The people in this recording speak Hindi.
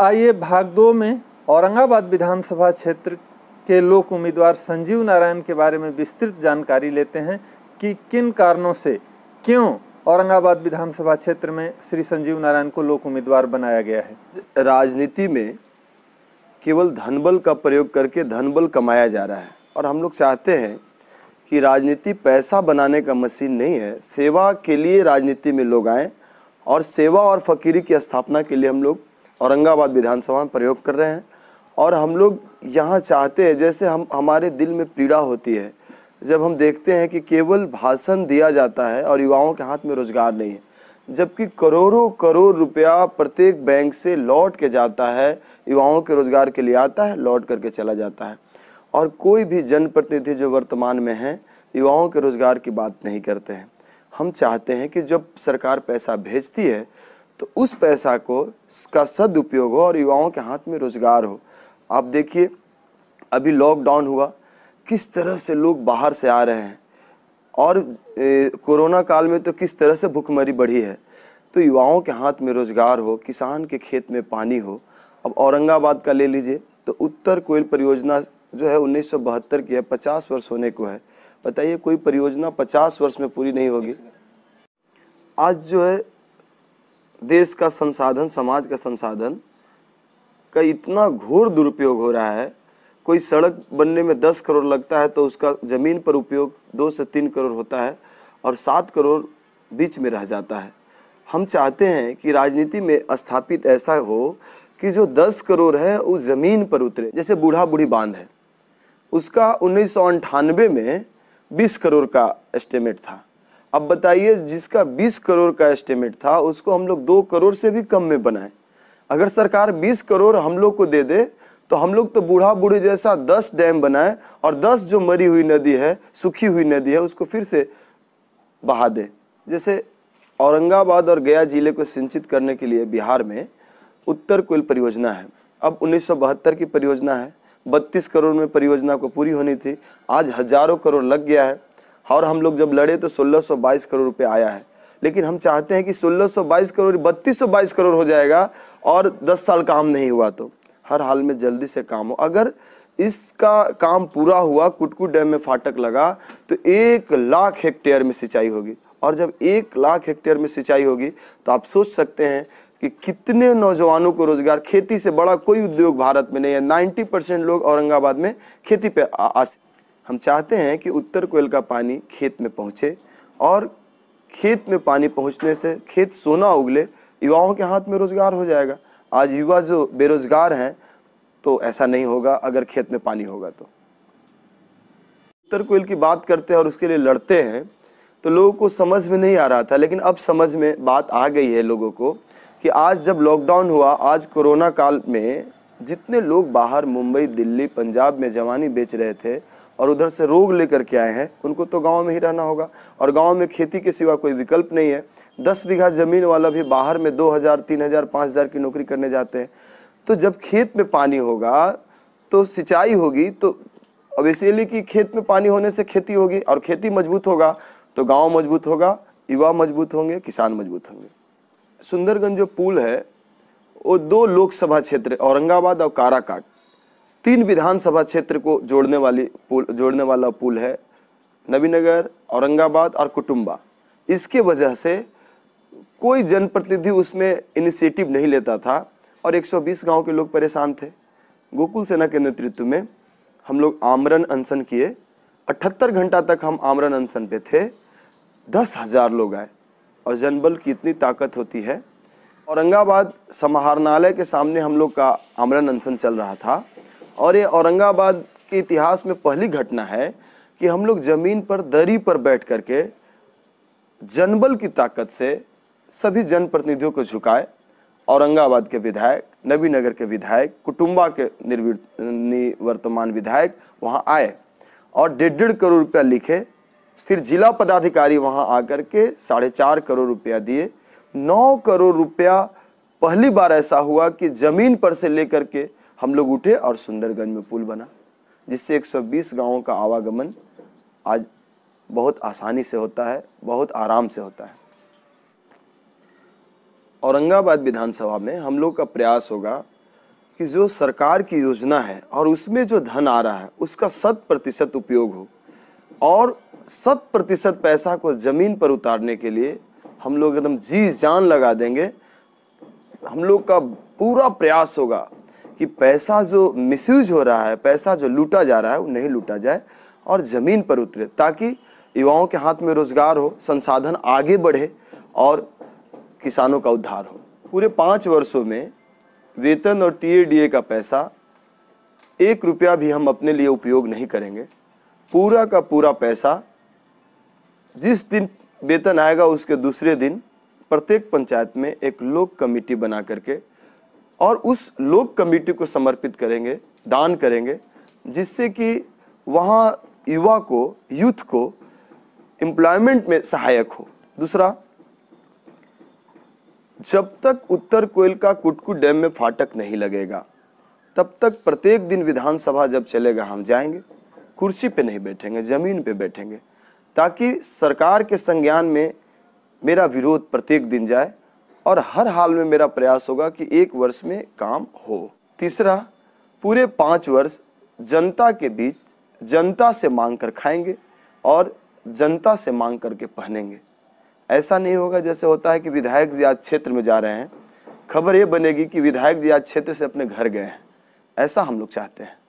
आइए भाग दो में औरंगाबाद विधानसभा क्षेत्र के लोक उम्मीदवार संजीव नारायण के बारे में विस्तृत जानकारी लेते हैं कि किन कारणों से क्यों औरंगाबाद विधानसभा क्षेत्र में श्री संजीव नारायण को लोक उम्मीदवार बनाया गया है राजनीति में केवल धनबल का प्रयोग करके धनबल कमाया जा रहा है और हम लोग चाहते हैं कि राजनीति पैसा बनाने का मशीन नहीं है सेवा के लिए राजनीति में लोग आए और सेवा और फकीरी की स्थापना के लिए हम लोग औरंगाबाद विधानसभा में प्रयोग कर रहे हैं और हम लोग यहाँ चाहते हैं जैसे हम हमारे दिल में पीड़ा होती है जब हम देखते हैं कि केवल भाषण दिया जाता है और युवाओं के हाथ में रोजगार नहीं है जबकि करोड़ों करोड़ रुपया प्रत्येक बैंक से लौट के जाता है युवाओं के रोजगार के लिए आता है लौट करके चला जाता है और कोई भी जनप्रतिनिधि जो वर्तमान में है युवाओं के रोजगार की बात नहीं करते हैं हम चाहते हैं कि जब सरकार पैसा भेजती है तो उस पैसा को का सदुपयोग हो और युवाओं के हाथ में रोजगार हो आप देखिए अभी लॉकडाउन हुआ किस तरह से लोग बाहर से आ रहे हैं और ए, कोरोना काल में तो किस तरह से भुखमरी बढ़ी है तो युवाओं के हाथ में रोजगार हो किसान के खेत में पानी हो अब औरंगाबाद का ले लीजिए तो उत्तर कोयल परियोजना जो है उन्नीस की है पचास वर्ष होने को है बताइए कोई परियोजना पचास वर्ष में पूरी नहीं होगी आज जो है देश का संसाधन समाज का संसाधन का इतना घोर दुरुपयोग हो रहा है कोई सड़क बनने में दस करोड़ लगता है तो उसका ज़मीन पर उपयोग दो से तीन करोड़ होता है और सात करोड़ बीच में रह जाता है हम चाहते हैं कि राजनीति में स्थापित ऐसा हो कि जो दस करोड़ है उस ज़मीन पर उतरे जैसे बूढ़ा बूढ़ी बांध है उसका उन्नीस में बीस करोड़ का एस्टिमेट था अब बताइए जिसका 20 करोड़ का एस्टिमेट था उसको हम लोग दो करोड़ से भी कम में बनाए अगर सरकार 20 करोड़ हम लोग को दे दे तो हम लोग तो बूढ़ा बूढ़े जैसा 10 डैम बनाए और 10 जो मरी हुई नदी है सूखी हुई नदी है उसको फिर से बहा दे जैसे औरंगाबाद और गया जिले को सिंचित करने के लिए बिहार में उत्तर कुल परियोजना है अब उन्नीस की परियोजना है बत्तीस करोड़ में परियोजना को पूरी होनी थी आज हजारों करोड़ लग गया है और हम लोग जब लड़े तो 1622 करोड़ रुपए आया है लेकिन हम चाहते हैं कि 1622 करोड़ बत्तीस करोड़ हो जाएगा और 10 साल काम नहीं हुआ तो हर हाल में जल्दी से काम हो अगर इसका काम पूरा हुआ कुटकू डैम में फाटक लगा तो एक लाख हेक्टेयर में सिंचाई होगी और जब एक लाख हेक्टेयर में सिंचाई होगी तो आप सोच सकते हैं कि कितने नौजवानों को रोजगार खेती से बड़ा कोई उद्योग भारत में नहीं है 90 परसेंट लोग औरंगाबाद में खेती पे आ, आ, हम चाहते हैं कि उत्तर कोयल का पानी खेत में पहुँचे और खेत में पानी पहुँचने से खेत सोना उगले युवाओं के हाथ में रोजगार हो जाएगा आज युवा जो बेरोजगार हैं तो ऐसा नहीं होगा अगर खेत में पानी होगा तो उत्तर कोयल की बात करते हैं और उसके लिए लड़ते हैं तो लोगों को समझ में नहीं आ रहा था लेकिन अब समझ में बात आ गई है लोगों को कि आज जब लॉकडाउन हुआ आज कोरोना काल में जितने लोग बाहर मुंबई दिल्ली पंजाब में जवानी बेच रहे थे और उधर से रोग लेकर के आए हैं उनको तो गांव में ही रहना होगा और गांव में खेती के सिवा कोई विकल्प नहीं है दस बीघा ज़मीन वाला भी बाहर में दो हज़ार तीन हज़ार पाँच हज़ार की नौकरी करने जाते हैं तो जब खेत में पानी होगा तो सिंचाई होगी तो अब इसीलिए कि खेत में पानी होने से खेती होगी और खेती मजबूत होगा तो गाँव मजबूत होगा युवा मजबूत होंगे किसान मजबूत होंगे सुंदरगंज जो पुल है वो दो लोकसभा क्षेत्र औरंगाबाद और काराकाट तीन विधानसभा क्षेत्र को जोड़ने वाली पुल जोड़ने वाला पुल है नवीनगर औरंगाबाद और कुटुम्बा इसके वजह से कोई जनप्रतिनिधि उसमें इनिशिएटिव नहीं लेता था और 120 गांव के लोग परेशान थे गोकुल सेना के नेतृत्व में हम लोग आमरण अनशन किए 78 घंटा तक हम आमरण अनशन पे थे दस हजार लोग आए और जनबल की इतनी ताकत होती है औरंगाबाद समाहरणालय के सामने हम लोग का आमरण अनशन चल रहा था और ये औरंगाबाद के इतिहास में पहली घटना है कि हम लोग जमीन पर दरी पर बैठ करके जनबल की ताकत से सभी जनप्रतिनिधियों को झुकाए औरंगाबाद के विधायक नबीनगर के विधायक कुटुम्बा के निवर्तमान विधायक वहाँ आए और डेढ़ डेढ़ करोड़ रुपया लिखे फिर जिला पदाधिकारी वहाँ आकर के साढ़े चार करोड़ रुपया दिए नौ करोड़ रुपया पहली बार ऐसा हुआ कि जमीन पर से लेकर के हम लोग उठे और सुंदरगंज में पुल बना जिससे 120 गांवों का आवागमन आज बहुत आसानी से होता है बहुत आराम से होता है औरंगाबाद विधानसभा में हम लोग का प्रयास होगा कि जो सरकार की योजना है और उसमें जो धन आ रहा है उसका शत प्रतिशत उपयोग हो और शत प्रतिशत पैसा को ज़मीन पर उतारने के लिए हम लोग एकदम जी जान लगा देंगे हम लोग का पूरा प्रयास होगा कि पैसा जो मिसयूज हो रहा है पैसा जो लूटा जा रहा है वो नहीं लूटा जाए और ज़मीन पर उतरे ताकि युवाओं के हाथ में रोजगार हो संसाधन आगे बढ़े और किसानों का उद्धार हो पूरे पाँच वर्षों में वेतन और टी का पैसा एक रुपया भी हम अपने लिए उपयोग नहीं करेंगे पूरा का पूरा पैसा जिस दिन वेतन आएगा उसके दूसरे दिन प्रत्येक पंचायत में एक लोक कमेटी बना करके और उस लोक कमेटी को समर्पित करेंगे दान करेंगे जिससे कि वहाँ युवा को यूथ को एम्प्लॉयमेंट में सहायक हो दूसरा जब तक उत्तर कोयल का कुटकू डैम में फाटक नहीं लगेगा तब तक प्रत्येक दिन विधानसभा जब चलेगा हम जाएंगे कुर्सी पे नहीं बैठेंगे ज़मीन पे बैठेंगे ताकि सरकार के संज्ञान में मेरा विरोध प्रत्येक दिन जाए और हर हाल में मेरा प्रयास होगा कि एक वर्ष में काम हो तीसरा पूरे पाँच वर्ष जनता के बीच जनता से मांग कर खाएंगे और जनता से मांग करके पहनेंगे ऐसा नहीं होगा जैसे होता है कि विधायक जी आज क्षेत्र में जा रहे हैं खबर ये बनेगी कि विधायक जी आज क्षेत्र से अपने घर गए हैं ऐसा हम लोग चाहते हैं